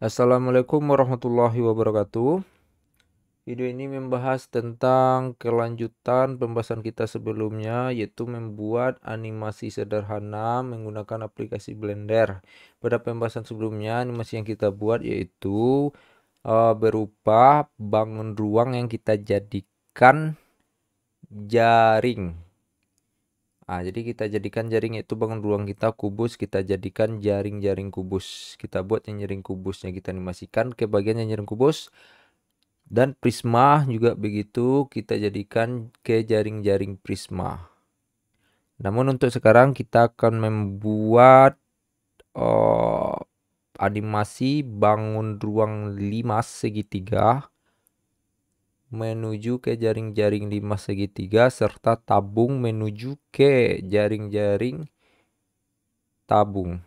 Assalamualaikum warahmatullahi wabarakatuh. Video ini membahas tentang kelanjutan pembahasan kita sebelumnya yaitu membuat animasi sederhana menggunakan aplikasi Blender. Pada pembahasan sebelumnya animasi yang kita buat yaitu uh, berupa bangun ruang yang kita jadikan jaring A. Ah, jadi kita jadikan jaring itu bangun ruang kita kubus, kita jadikan jaring-jaring kubus. Kita buat yang jaring kubusnya kita animasikan ke bagian yang jaring kubus. Dan prisma juga begitu, kita jadikan ke jaring-jaring prisma. Namun untuk sekarang kita akan membuat uh, animasi bangun ruang 5 segitiga menuju ke jaring-jaring lima segitiga serta tabung menuju ke jaring-jaring tabung.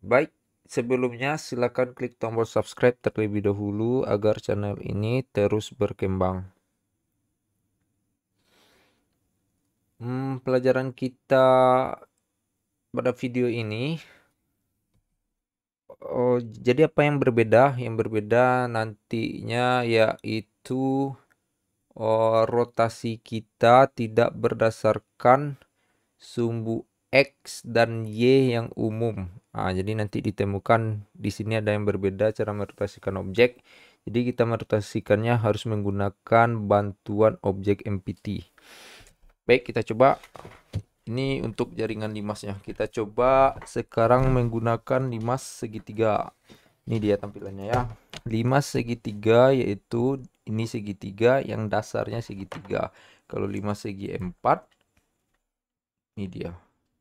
Baik, sebelumnya silakan klik tombol subscribe terlebih dahulu agar channel ini terus berkembang. Hmm, pelajaran kita pada video ini oh, jadi apa yang berbeda? Yang berbeda nantinya yaitu oh, rotasi kita tidak berdasarkan sumbu X dan Y yang umum. Nah, jadi nanti ditemukan di sini ada yang berbeda cara merotasikan objek. Jadi kita merotasikannya harus menggunakan bantuan objek MPT. Baik, kita coba ini untuk jaringan limasnya. Kita coba sekarang menggunakan limas segitiga. Ini dia tampilannya ya. Limas segitiga yaitu ini segitiga yang dasarnya segitiga. Kalau limas segi empat, ini dia.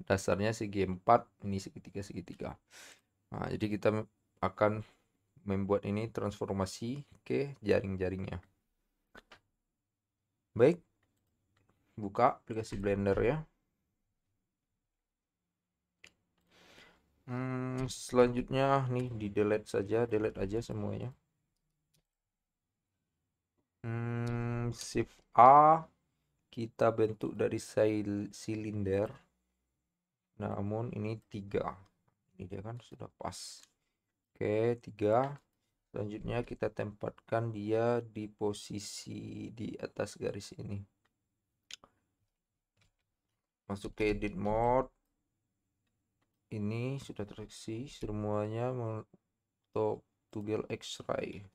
Dasarnya segi empat, ini segitiga segitiga. Nah, jadi kita akan membuat ini transformasi ke jaring-jaringnya. Baik. Buka aplikasi Blender ya. Hmm, selanjutnya nih di delete saja, delete aja semuanya. Hmm, shift A kita bentuk dari sil silinder. Namun ini tiga, ini dia kan sudah pas. Oke, tiga. Selanjutnya kita tempatkan dia di posisi di atas garis ini. Masuk ke edit mode ini sudah terisi semuanya untuk toggle X-ray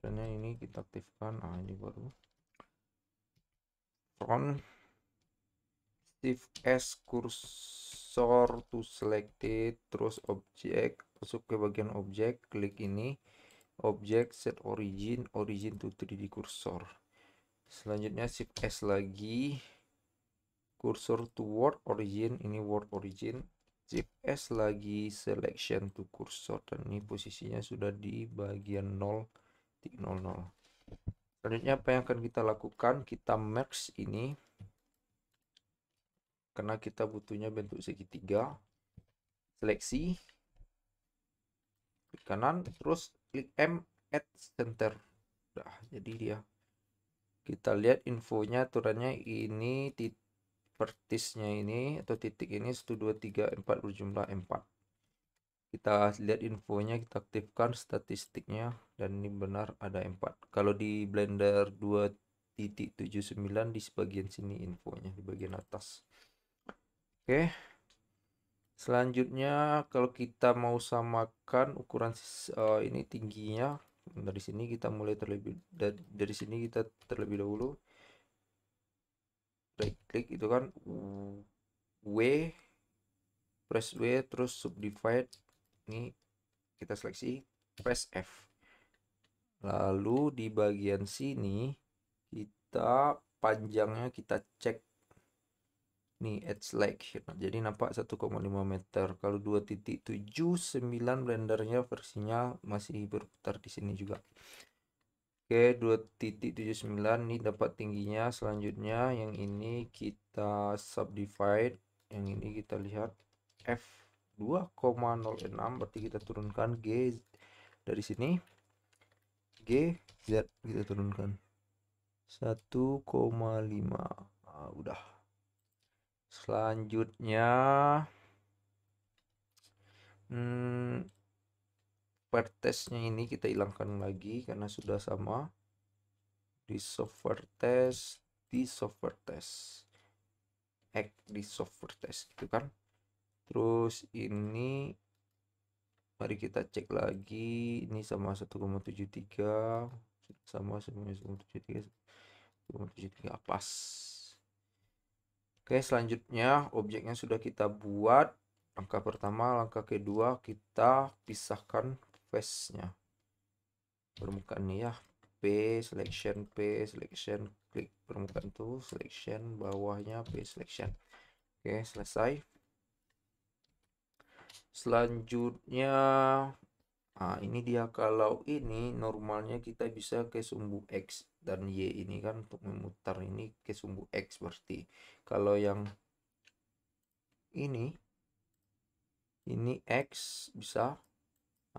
karena ini kita aktifkan ah ini baru front shift S cursor to selected terus objek masuk ke bagian objek, klik ini objek set origin origin to 3D cursor selanjutnya shift S lagi cursor to word origin ini word origin Shift S lagi selection to cursor dan ini posisinya sudah di bagian 0.00. Selanjutnya apa yang akan kita lakukan? Kita Max ini karena kita butuhnya bentuk segitiga. Seleksi klik kanan terus klik M at center. Nah, jadi dia kita lihat infonya aturannya ini titik vertisnya ini atau titik ini 1 2 3 4 berjumlah 4 kita lihat infonya kita aktifkan statistiknya dan ini benar ada 4 kalau di blender 2.79 di sebagian sini infonya di bagian atas oke selanjutnya kalau kita mau samakan ukuran uh, ini tingginya dari sini kita mulai terlebih dari, dari sini kita terlebih dahulu right click itu kan W press W terus subdivide ini kita seleksi press F lalu di bagian sini kita panjangnya kita cek nih edge length jadi nampak 1,5 meter kalau 2.79 blendernya versinya masih berputar di sini juga Oke, 2.79 ini dapat tingginya. Selanjutnya yang ini kita subdivide, yang ini kita lihat F 2,06 berarti kita turunkan G dari sini. G Z kita turunkan. 1,5. lima ah, udah. Selanjutnya hmm, testnya ini kita hilangkan lagi karena sudah sama di software test di software test X di software test gitu kan terus ini mari kita cek lagi ini sama 1,73 sama 1,73 apa oke selanjutnya objeknya sudah kita buat langkah pertama langkah kedua kita pisahkan face-nya Permukaan permukaannya ya P selection P selection klik permukaan itu selection bawahnya P selection oke selesai selanjutnya nah ini dia kalau ini normalnya kita bisa ke sumbu X dan Y ini kan untuk memutar ini ke sumbu X berarti kalau yang ini ini X bisa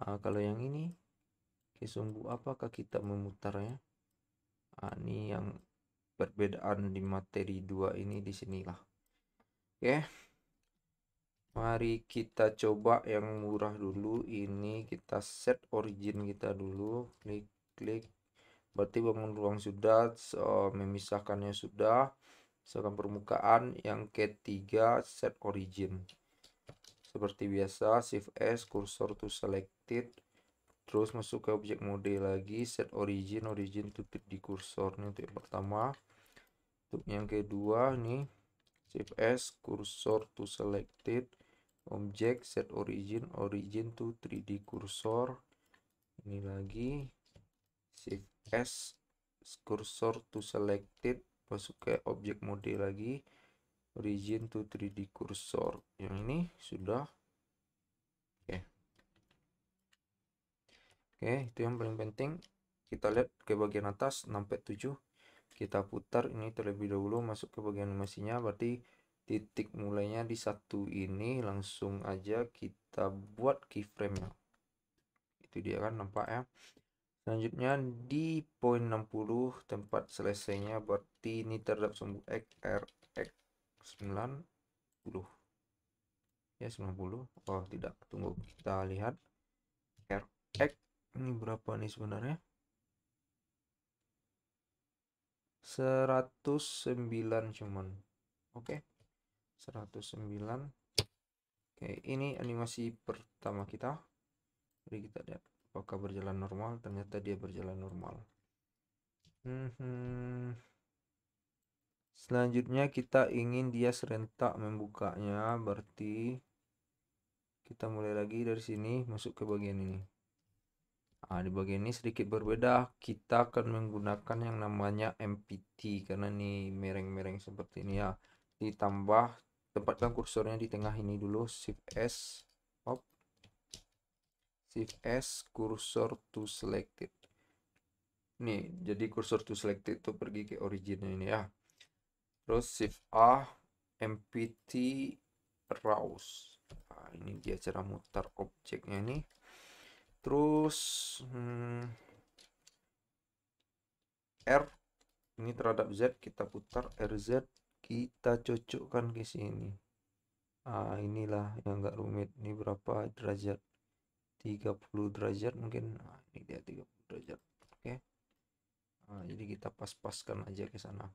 uh, kalau yang ini kesungguh apakah kita memutarnya uh, ini yang perbedaan di materi dua ini di sinilah. oke okay. mari kita coba yang murah dulu ini kita set origin kita dulu klik klik berarti bangun ruang sudah so, memisahkannya sudah misalkan permukaan yang ketiga set origin seperti biasa shift S kursor to select selected terus masuk ke objek mode lagi set origin origin tutup di kursor ini untuk yang pertama untuk yang kedua nih shift S kursor to selected objek set origin origin to 3D kursor ini lagi shift S kursor to selected masuk ke objek mode lagi origin to 3D kursor yang ini sudah Oke, itu yang paling penting. Kita lihat ke bagian atas sampai Kita putar ini terlebih dahulu masuk ke bagian mesinnya Berarti titik mulainya di satu ini langsung aja kita buat keyframe-nya. Itu dia kan nampak ya. Selanjutnya di poin 60 tempat selesainya berarti ini terhadap sumbu X, R, X 90. Ya 90. Oh tidak, tunggu kita lihat R, X ini berapa nih sebenarnya 109 cuman oke okay. 109 oke okay, ini animasi pertama kita jadi kita lihat apakah berjalan normal ternyata dia berjalan normal hmm. selanjutnya kita ingin dia serentak membukanya berarti kita mulai lagi dari sini masuk ke bagian ini Nah, di bagian ini sedikit berbeda. Kita akan menggunakan yang namanya MPT karena ini mereng-mereng seperti ini ya. Ditambah tempatkan kursornya di tengah ini dulu Shift S pop Shift S cursor to selected. Nih, jadi kursor to selected itu pergi ke originnya ini ya. Terus Shift A MPT rouse. Nah, ini dia cara mutar objeknya nih Terus hmm, R ini terhadap Z kita putar RZ kita cocokkan ke sini. Ah, inilah yang enggak rumit. Ini berapa derajat? 30 derajat mungkin. Nah, ini dia 30 derajat. Oke. Okay. Nah, jadi kita pas-paskan aja ke sana.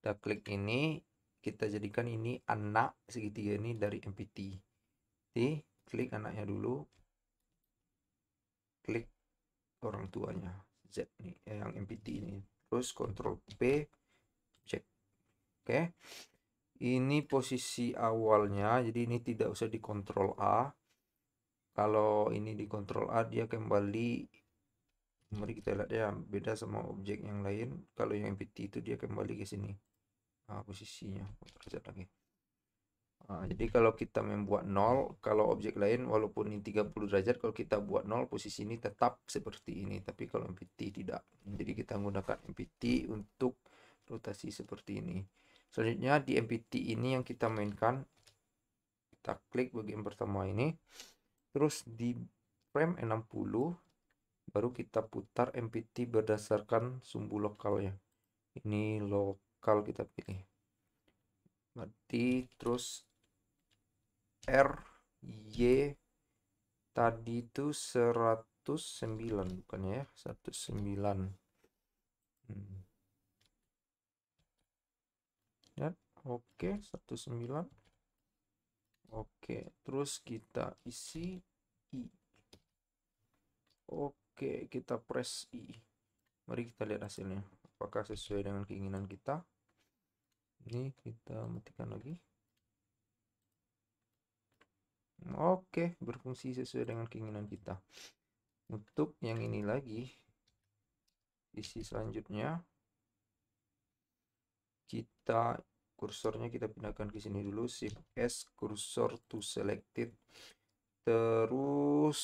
Kita klik ini, kita jadikan ini anak segitiga ini dari MPT. Di klik anaknya dulu klik orang tuanya Z nih eh, yang MPT ini terus kontrol P cek oke okay. ini posisi awalnya jadi ini tidak usah dikontrol A kalau ini dikontrol A dia kembali mari kita lihat ya beda sama objek yang lain kalau yang MPT itu dia kembali ke sini nah, posisinya kontrol Z lagi Ah, jadi kalau kita membuat nol, kalau objek lain walaupun ini 30 derajat, kalau kita buat nol posisi ini tetap seperti ini. Tapi kalau MPT tidak. Jadi kita menggunakan MPT untuk rotasi seperti ini. Selanjutnya di MPT ini yang kita mainkan, kita klik bagian pertama ini. Terus di frame 60, baru kita putar MPT berdasarkan sumbu lokalnya. Ini lokal kita pilih. Berarti terus R Y tadi itu 109 bukan ya 109 hmm. ya oke okay, 19 Oke, terus kita isi I. Oke, kita press I. Mari kita lihat hasilnya. Apakah sesuai dengan keinginan kita? Ini kita matikan lagi. Oke, berfungsi sesuai dengan keinginan kita. Untuk yang ini lagi, isi selanjutnya, kita kursornya kita pindahkan ke sini dulu, Shift S, kursor to selected, terus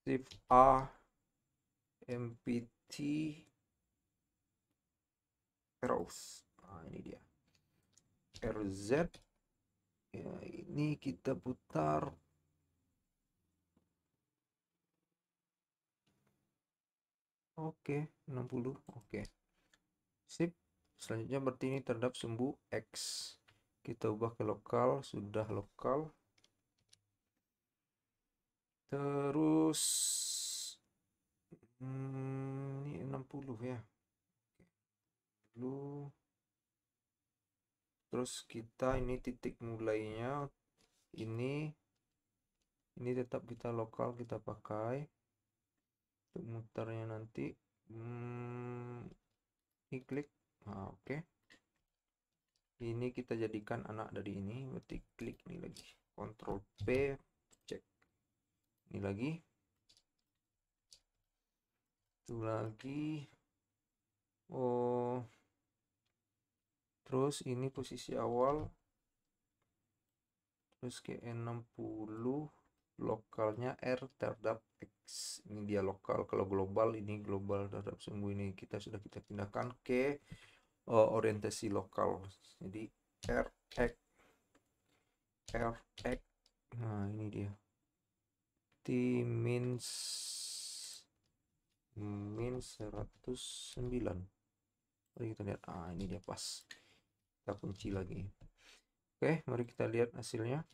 Shift A, MPT, Rose. Nah, ini dia. RZ ya ini kita putar Oke, okay, 60. Oke. Sip. Selanjutnya berarti ini terhadap sumbu X. Kita ubah ke lokal, sudah lokal. Terus hmm, ini 60 ya. 60 terus kita ini titik mulainya ini ini tetap kita lokal kita pakai untuk mutarnya nanti hmm, ini klik nah, oke okay. ini kita jadikan anak dari ini berarti klik ini lagi Ctrl P cek ini lagi itu lagi oh terus ini posisi awal terus ke 60 lokalnya R terhadap X ini dia lokal kalau global ini global terhadap sumbu ini kita sudah kita pindahkan ke uh, orientasi lokal jadi RX RX nah ini dia T minus min 109 mari kita lihat ah ini dia pas kita kunci lagi oke mari kita lihat hasilnya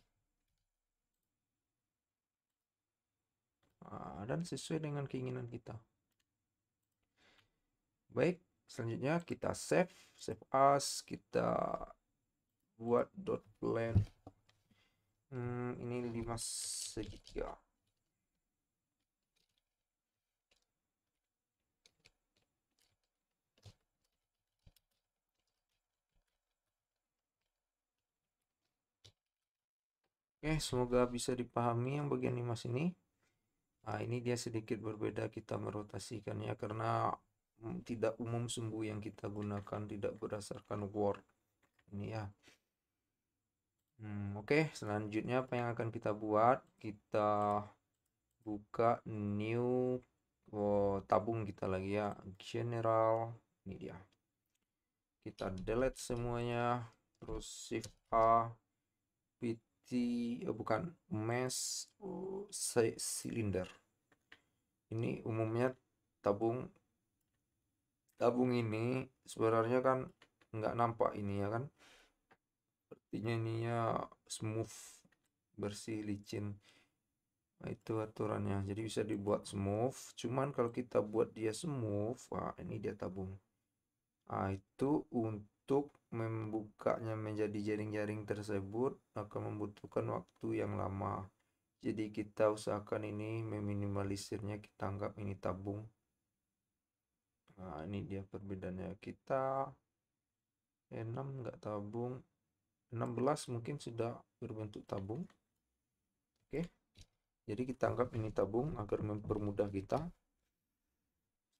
ah, dan sesuai dengan keinginan kita baik selanjutnya kita save save as kita buat dot blend hmm, ini lima segitiga ya. Oke, semoga bisa dipahami yang bagian limas ini. Nah, ini dia sedikit berbeda kita merotasikannya karena mm, tidak umum sumbu yang kita gunakan tidak berdasarkan word. Ini ya. Hmm, Oke, okay. selanjutnya apa yang akan kita buat? Kita buka new oh, tabung kita lagi ya, general. Ini dia. Kita delete semuanya, terus shift A, multi oh eh, bukan mes oh, silinder ini umumnya tabung tabung ini sebenarnya kan nggak nampak ini ya kan artinya ininya smooth bersih licin nah, itu aturannya jadi bisa dibuat smooth cuman kalau kita buat dia smooth ini dia tabung nah, itu untuk untuk membukanya menjadi jaring-jaring tersebut akan membutuhkan waktu yang lama. Jadi kita usahakan ini meminimalisirnya kita anggap ini tabung. Nah, ini dia perbedaannya kita 6 eh, enggak tabung. 16 mungkin sudah berbentuk tabung. Oke. Jadi kita anggap ini tabung agar mempermudah kita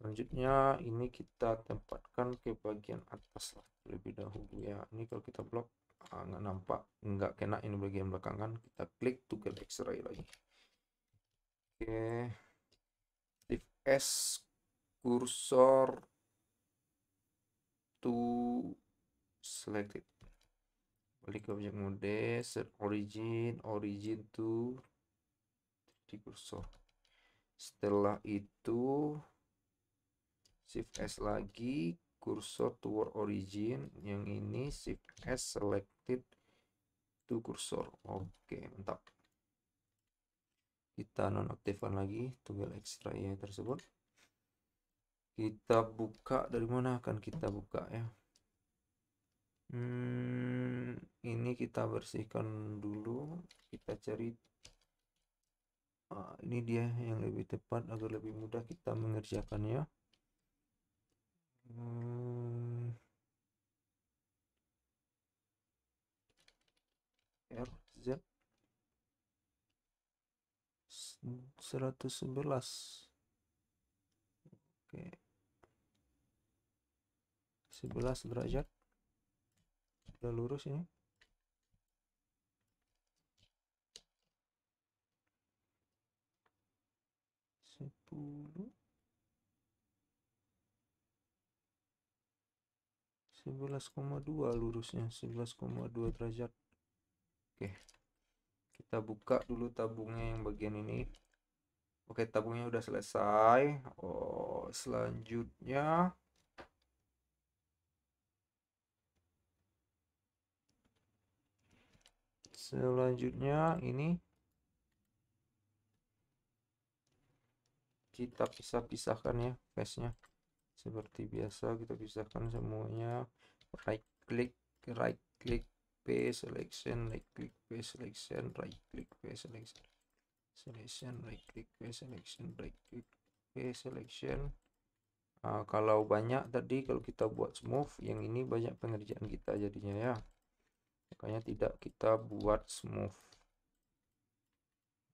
selanjutnya ini kita tempatkan ke bagian atas lah lebih dahulu ya ini kalau kita blok ah, nggak ah, nampak nggak kena ini bagian belakang kan kita klik to get x-ray lagi oke okay. shift S kursor to selected balik ke objek mode set origin origin to di kursor setelah itu shift S lagi kursor toward origin yang ini shift S selected to cursor oke mantap kita nonaktifkan lagi tugas ekstra ya tersebut kita buka dari mana akan kita buka ya hmm, ini kita bersihkan dulu kita cari ah, ini dia yang lebih tepat agar lebih mudah kita mengerjakannya Hmm. Z seratus 111 oke 11 derajat sudah lurus ini sepuluh 11,2 lurusnya 11,2 derajat oke kita buka dulu tabungnya yang bagian ini oke tabungnya udah selesai oh selanjutnya selanjutnya ini kita pisah-pisahkan ya cashnya seperti biasa kita pisahkan semuanya right click right click paste selection right click paste selection right click paste selection selection right click paste selection right click paste selection Nah, kalau banyak tadi kalau kita buat smooth yang ini banyak pengerjaan kita jadinya ya makanya tidak kita buat smooth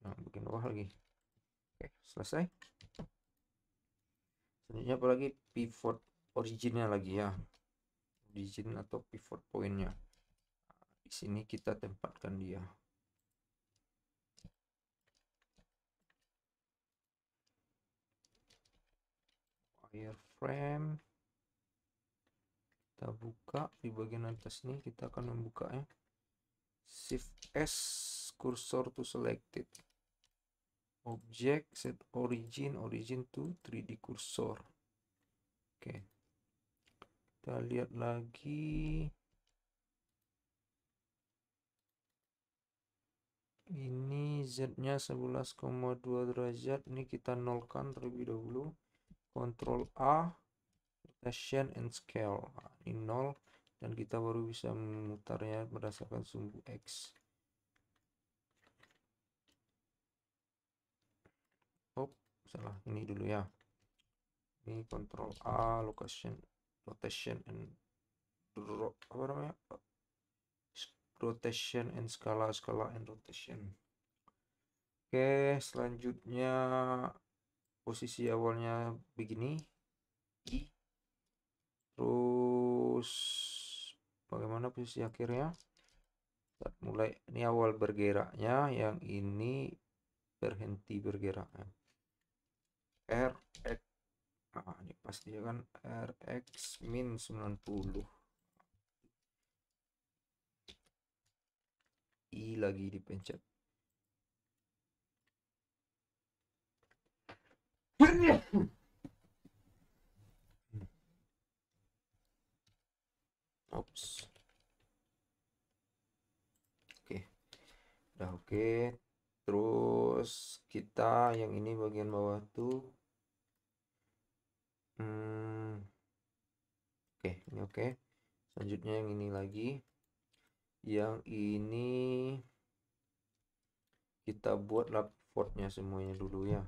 nah bikin bawah lagi oke selesai selanjutnya apalagi pivot originnya lagi ya origin atau pivot pointnya di sini kita tempatkan dia wireframe kita buka di bagian atas ini kita akan membukanya shift S cursor to selected object set origin origin to 3D cursor oke kita lihat lagi ini Z nya 11,2 derajat ini kita nolkan terlebih dahulu control A rotation and scale nah, ini nol dan kita baru bisa memutarnya berdasarkan sumbu X salah ini dulu ya ini control A location rotation and apa namanya rotation and skala skala and rotation oke selanjutnya posisi awalnya begini I terus bagaimana posisi akhirnya mulai ini awal bergeraknya yang ini berhenti bergerak rx nah, ini pasti kan rx min 90 i lagi dipencet Oops. Oke. Udah oke. Terus kita yang ini bagian bawah tuh Hmm. oke okay, ini oke okay. selanjutnya yang ini lagi yang ini kita buat Lapfortnya semuanya dulu ya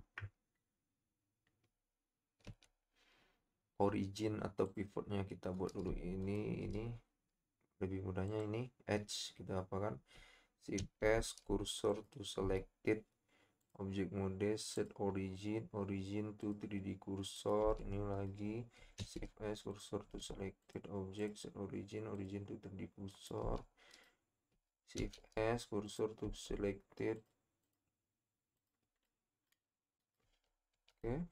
origin atau pivotnya kita buat dulu ini ini lebih mudahnya ini edge kita apakan si S, cursor to selected objek mode set origin origin to 3D cursor ini lagi shift S cursor to selected object set origin origin to 3D cursor shift S cursor to selected oke okay.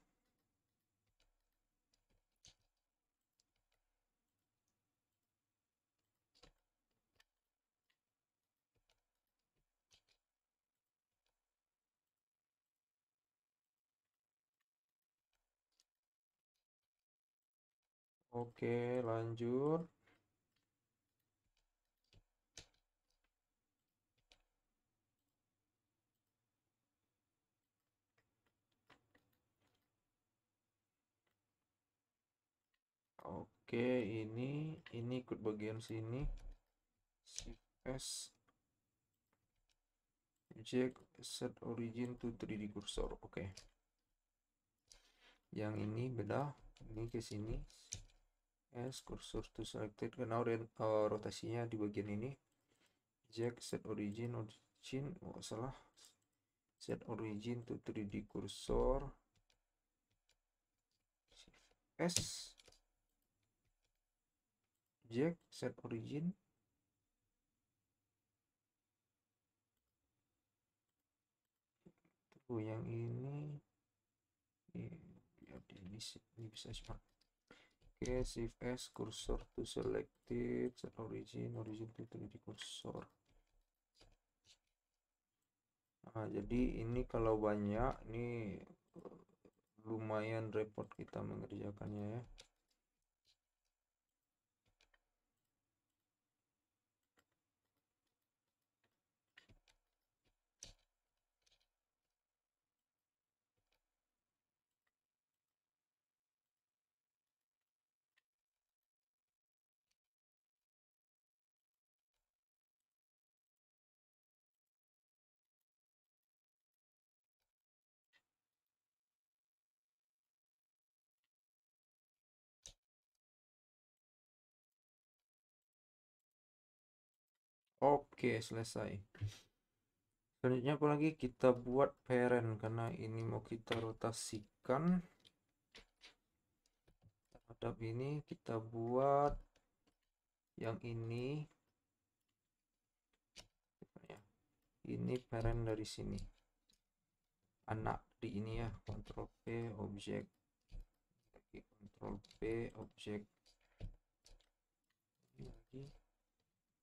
Oke, lanjut. Oke, ini ini ikut bagian sini. Shift S. Object set origin to 3D cursor. Oke. Yang ini beda, ini ke sini. S cursor to selected karena uh, rotasinya di bagian ini jack set origin origin oh salah set origin to 3D cursor S jack set origin tuh yang ini ya ini, ini bisa cepat okay, shift S cursor to select it origin origin to 3D cursor nah jadi ini kalau banyak nih eh, lumayan repot kita mengerjakannya ya Oke, selesai. Selanjutnya apa lagi? Kita buat parent karena ini mau kita rotasikan. Terhadap ini kita buat yang ini. Ini parent dari sini. Anak di ini ya, Control P object. Control P objek. lagi.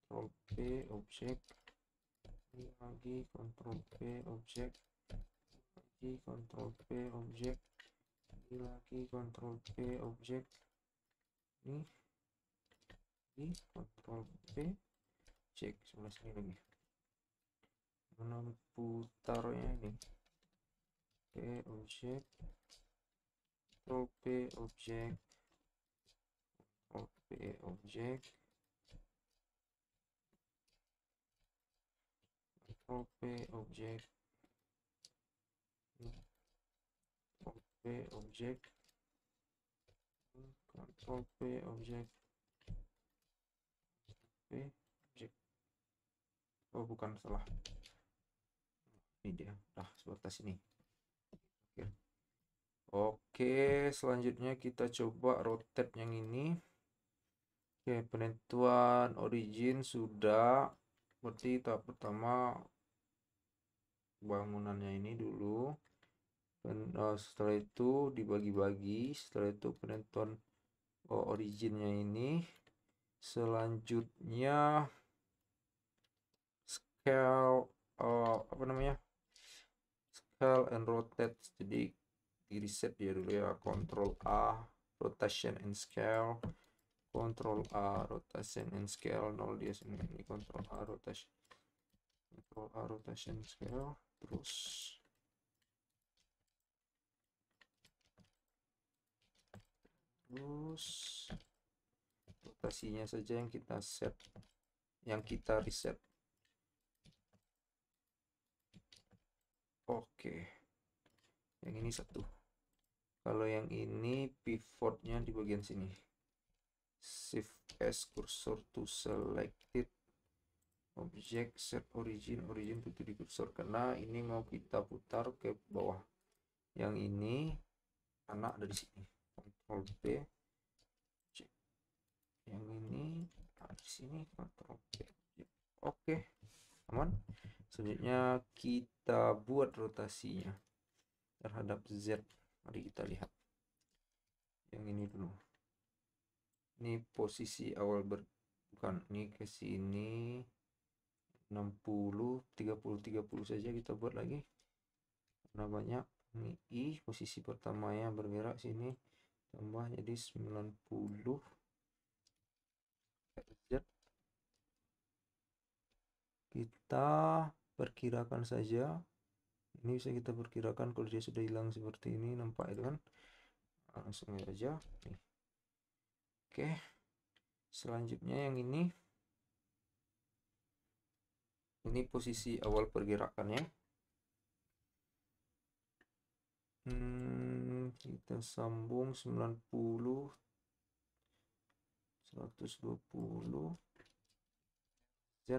Ctrl P objek ini lagi Ctrl P objek lagi Ctrl P objek ini lagi Ctrl P objek ini ini Ctrl P cek sebelah sini lagi mana putarnya ini P objek Ctrl P objek Ctrl P objek OP object OP object control P object P object oh bukan salah ini dia nah sebatas ini oke okay. oke selanjutnya kita coba rotate yang ini oke okay, penentuan origin sudah seperti tahap pertama bangunannya ini dulu dan eh, setelah itu dibagi-bagi setelah itu penonton eh, originnya ini selanjutnya scale uh, apa namanya scale and rotate jadi di reset dia dulu ya control A rotation and scale control A rotation and scale nol dia sini ini control A rotation control A rotation scale terus terus rotasinya saja yang kita set yang kita reset oke yang ini satu kalau yang ini pivotnya di bagian sini shift s cursor to selected objek set origin origin butuh di cursor karena ini mau kita putar ke bawah yang ini anak dari sini Ctrl B Cek. yang ini di sini Ctrl B oke aman selanjutnya kita buat rotasinya terhadap Z mari kita lihat yang ini dulu ini posisi awal ber bukan ini ke sini 60 30 30 saja kita buat lagi karena banyak ini i posisi pertamanya bergerak sini tambah jadi 90 kita perkirakan saja ini bisa kita perkirakan kalau dia sudah hilang seperti ini nampak itu kan langsung aja nih oke selanjutnya yang ini ini posisi awal pergerakannya hmm, kita sambung 90 120 Z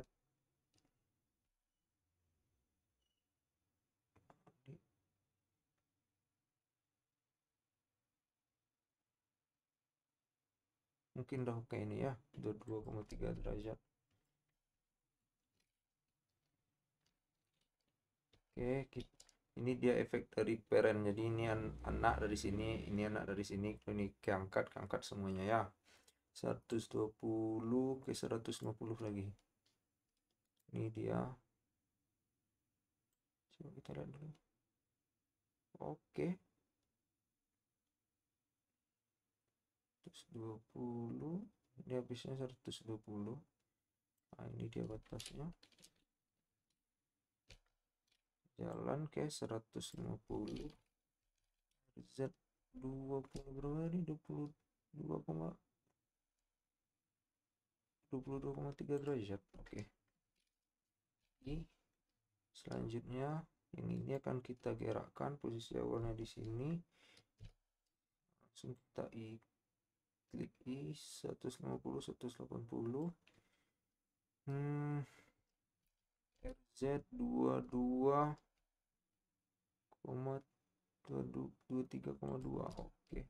mungkin dah oke ini ya udah 2,3 derajat Oke, okay. ini dia efek dari parent. Jadi ini an anak dari sini, ini anak dari sini, ini keangkat, keangkat semuanya ya. 120 ke 150 lagi. Ini dia. Coba kita lihat dulu. Oke. Okay. 120 ini habisnya 120 nah ini dia batasnya jalan ke 150 Z 20 berapa ini 22, 22,3 derajat oke okay. ini selanjutnya yang ini akan kita gerakkan posisi awalnya di sini langsung kita i klik i 150 180 hmm Z 22 23,2 oke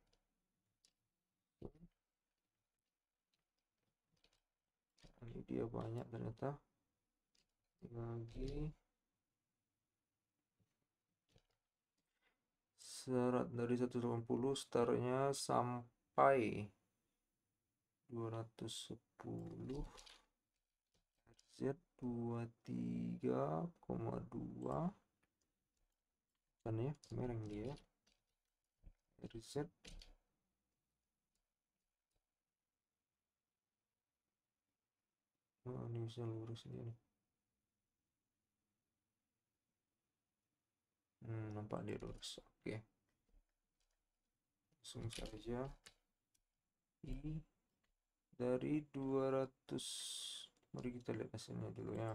ini dia banyak ternyata lagi syarat dari 180 startnya sampai 210 Z 23,2 kan ya mereng dia reset oh ini bisa lurus dia nih hmm, nampak dia lurus oke okay. langsung saja I dari 200 mari kita lihat hasilnya dulu ya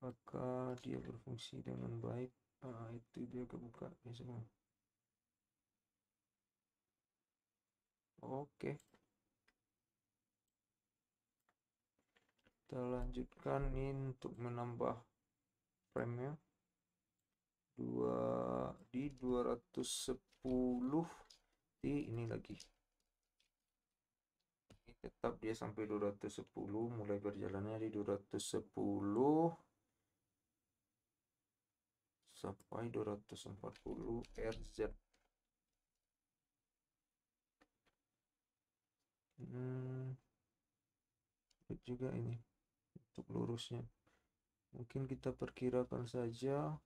apakah dia berfungsi dengan baik nah, itu dia kebuka biasanya oke kita lanjutkan ini untuk menambah frame nya dua di 210 di ini lagi tetap dia sampai 210 mulai berjalannya di 210 sampai 240 RZ hmm, juga ini untuk lurusnya mungkin kita perkirakan saja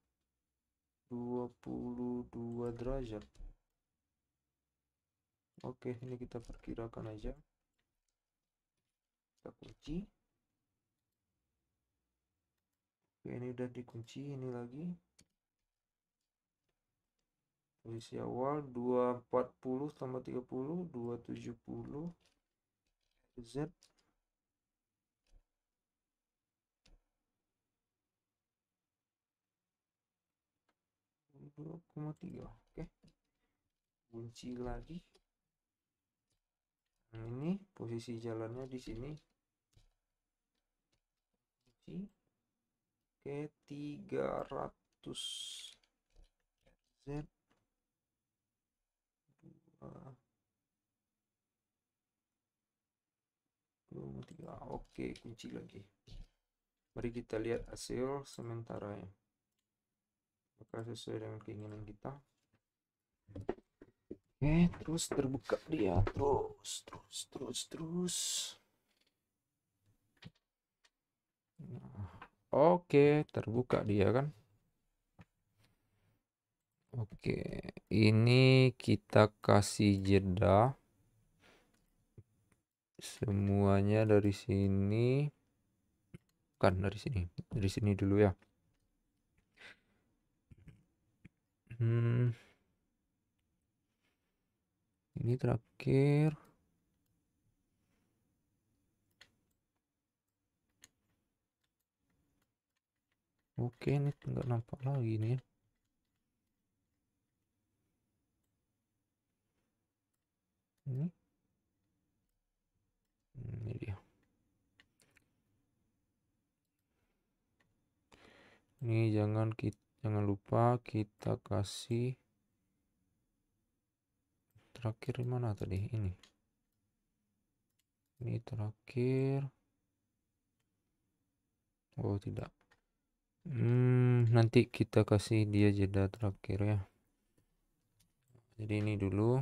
22 derajat oke ini kita perkirakan aja kita kunci oke ini udah dikunci ini lagi Selisih awal 240 tambah 30, 270 Z dua koma tiga oke kunci lagi nah, ini posisi jalannya di sini kunci oke 300 z tiga oke kunci lagi mari kita lihat hasil sementara ya apakah sesuai dengan keinginan kita oke terus terbuka dia terus terus terus terus nah, oke terbuka dia kan Oke, ini kita kasih jeda. Semuanya dari sini. kan dari sini. Dari sini dulu ya. Hmm. Ini terakhir. Oke, ini nggak nampak lagi nih. ini hmm, ini dia ini jangan kita jangan lupa kita kasih terakhir mana tadi ini ini terakhir oh tidak hmm, nanti kita kasih dia jeda terakhir ya jadi ini dulu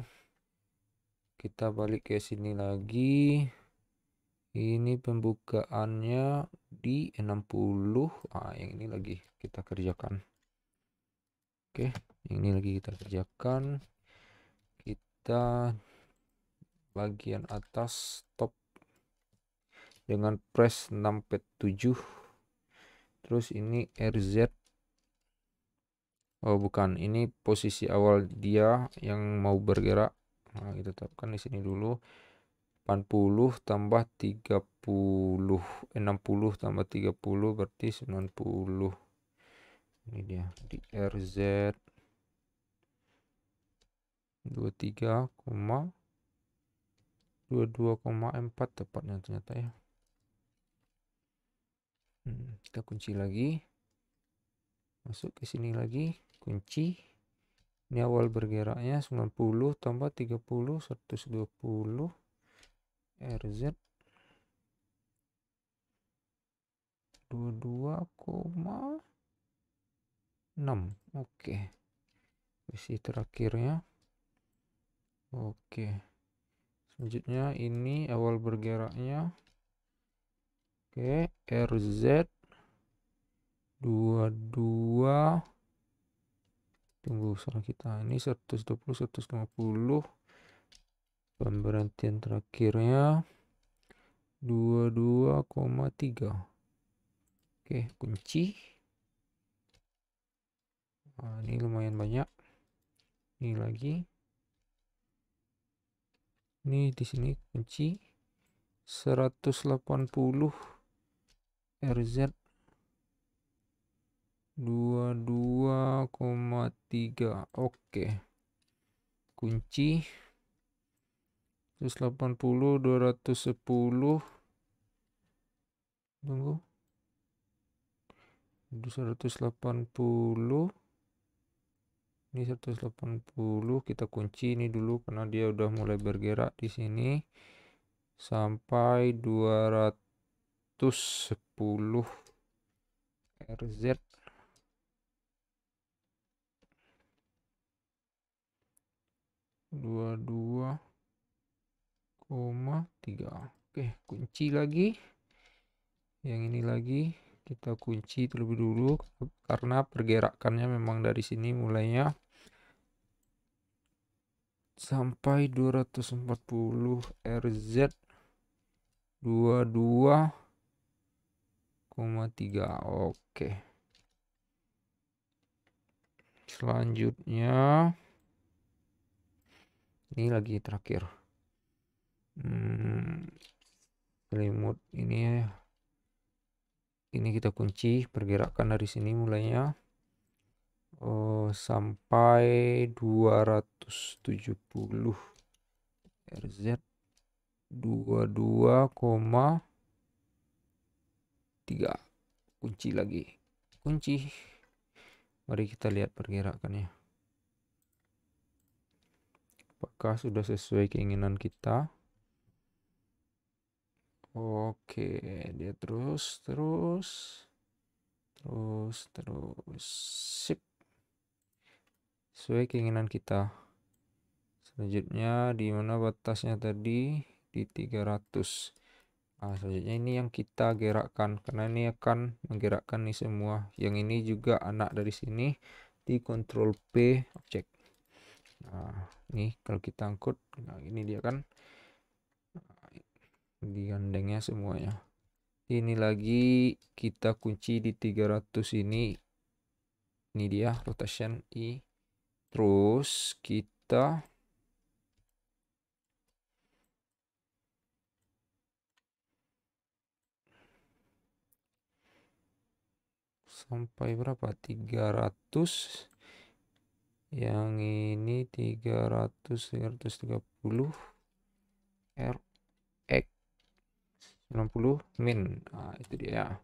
kita balik ke sini lagi ini pembukaannya di 60 ah yang ini lagi kita kerjakan oke yang ini lagi kita kerjakan kita bagian atas top dengan press 6 pet 7 terus ini RZ Oh bukan, ini posisi awal dia yang mau bergerak Nah, kita tetapkan di sini dulu. 40 tambah 30 60 tambah 30 berarti 90 ini dia di RZ 23,22,4 tepatnya ternyata ya hmm, kita kunci lagi masuk ke sini lagi kunci ini awal bergeraknya 90 tambah 30 120 RZ 22,6 oke isi terakhirnya oke selanjutnya ini awal bergeraknya oke RZ 22 tunggu salah kita ini 120 150 pemberhentian terakhirnya 22,3 oke kunci nah, ini lumayan banyak ini lagi ini di sini kunci 180 RZ 2 tiga oke kunci terus 80 210 tunggu 180 ini 180 kita kunci ini dulu karena dia udah mulai bergerak di sini sampai 210 RZ 22 koma oke kunci lagi yang ini lagi kita kunci terlebih dulu karena pergerakannya memang dari sini mulainya sampai 240 RZ 22,3 oke selanjutnya ini lagi terakhir hmm, selimut ini ya. ini kita kunci pergerakan dari sini mulainya oh, sampai 270 RZ 22,3 kunci lagi kunci mari kita lihat pergerakannya Apakah sudah sesuai keinginan kita? Oke, dia terus, terus, terus, terus, sip. Sesuai keinginan kita. Selanjutnya di mana batasnya tadi? Di 300. Nah, selanjutnya ini yang kita gerakkan karena ini akan menggerakkan nih semua. Yang ini juga anak dari sini di control P objek nah ini kalau kita angkut nah ini dia kan digandengnya nah, semuanya ini lagi kita kunci di 300 ini ini dia rotation i terus kita sampai berapa 300 yang ini 300 330 RX 60 min nah, itu dia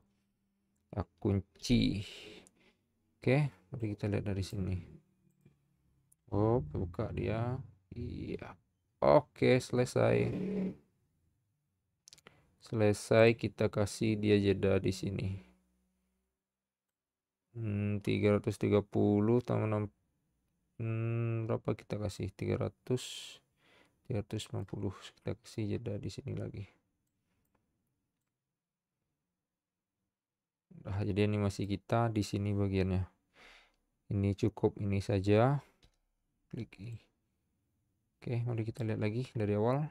ya, kunci oke mari kita lihat dari sini oh buka dia iya oke selesai selesai kita kasih dia jeda di sini hmm, 330 tambah 60 hmm, berapa kita kasih 300 350 kita kasih jeda di sini lagi nah, jadi animasi kita di sini bagiannya ini cukup ini saja klik oke mari kita lihat lagi dari awal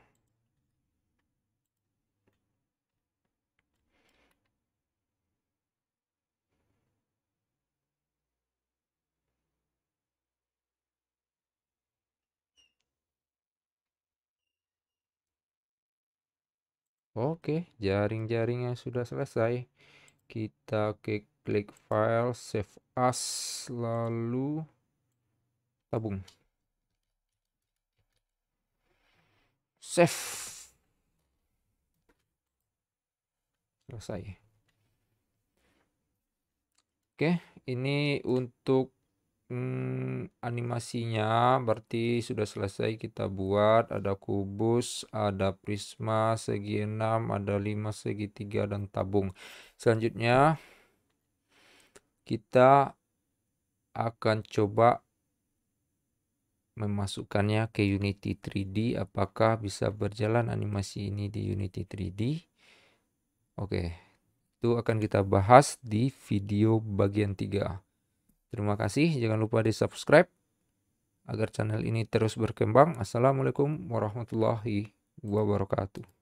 Oke, jaring-jaring yang sudah selesai. Kita klik file, save as, lalu tabung. Save. Selesai. Oke, ini untuk Hmm, animasinya berarti sudah selesai kita buat. Ada kubus, ada prisma, segi enam, ada lima segitiga, dan tabung. Selanjutnya, kita akan coba memasukkannya ke Unity 3D. Apakah bisa berjalan animasi ini di Unity 3D? Oke, itu akan kita bahas di video bagian 3. Terima kasih, jangan lupa di subscribe agar channel ini terus berkembang. Assalamualaikum warahmatullahi wabarakatuh.